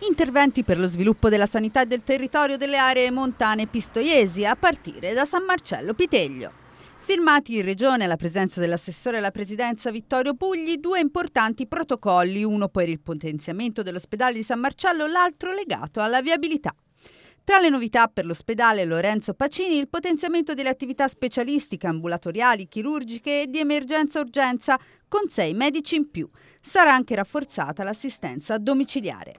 Interventi per lo sviluppo della sanità e del territorio delle aree montane pistoiesi, a partire da San Marcello Piteglio. Firmati in regione alla presenza dell'assessore alla presidenza Vittorio Pugli due importanti protocolli, uno per il potenziamento dell'ospedale di San Marcello, l'altro legato alla viabilità. Tra le novità per l'ospedale Lorenzo Pacini il potenziamento delle attività specialistiche, ambulatoriali, chirurgiche e di emergenza-urgenza con sei medici in più. Sarà anche rafforzata l'assistenza domiciliare.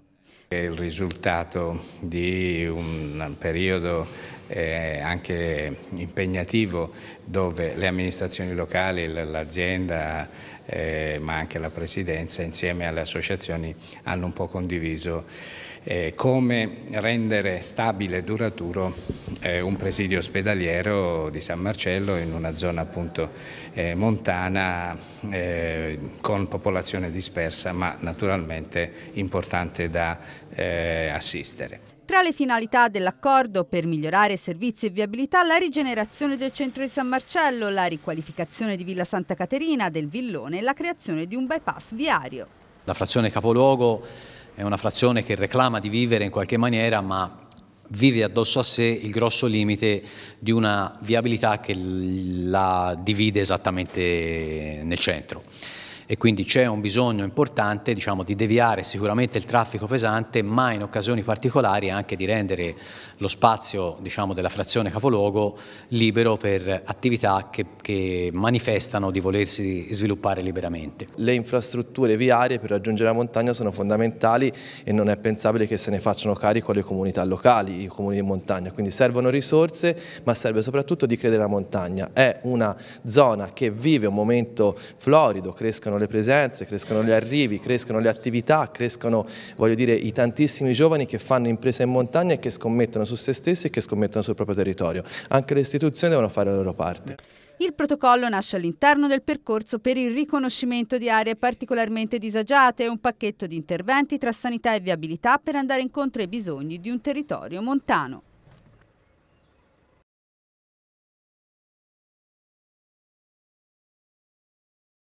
È il risultato di un periodo eh, anche impegnativo dove le amministrazioni locali, l'azienda eh, ma anche la Presidenza insieme alle associazioni hanno un po' condiviso eh, come rendere stabile e duraturo un presidio ospedaliero di San Marcello in una zona appunto montana con popolazione dispersa ma naturalmente importante da eh, assistere. Tra le finalità dell'accordo per migliorare servizi e viabilità la rigenerazione del centro di San Marcello, la riqualificazione di Villa Santa Caterina, del Villone e la creazione di un bypass viario. La frazione capoluogo è una frazione che reclama di vivere in qualche maniera ma vive addosso a sé il grosso limite di una viabilità che la divide esattamente nel centro e quindi c'è un bisogno importante diciamo, di deviare sicuramente il traffico pesante, ma in occasioni particolari anche di rendere lo spazio diciamo, della frazione capoluogo libero per attività che, che manifestano di volersi sviluppare liberamente. Le infrastrutture viarie per raggiungere la montagna sono fondamentali e non è pensabile che se ne facciano carico le comunità locali, i comuni di montagna, quindi servono risorse ma serve soprattutto di credere alla montagna. È una zona che vive un momento florido, crescono crescano le presenze, crescono gli arrivi, crescono le attività, crescono dire, i tantissimi giovani che fanno impresa in montagna e che scommettono su se stessi e che scommettono sul proprio territorio. Anche le istituzioni devono fare la loro parte. Il protocollo nasce all'interno del percorso per il riconoscimento di aree particolarmente disagiate e un pacchetto di interventi tra sanità e viabilità per andare incontro ai bisogni di un territorio montano.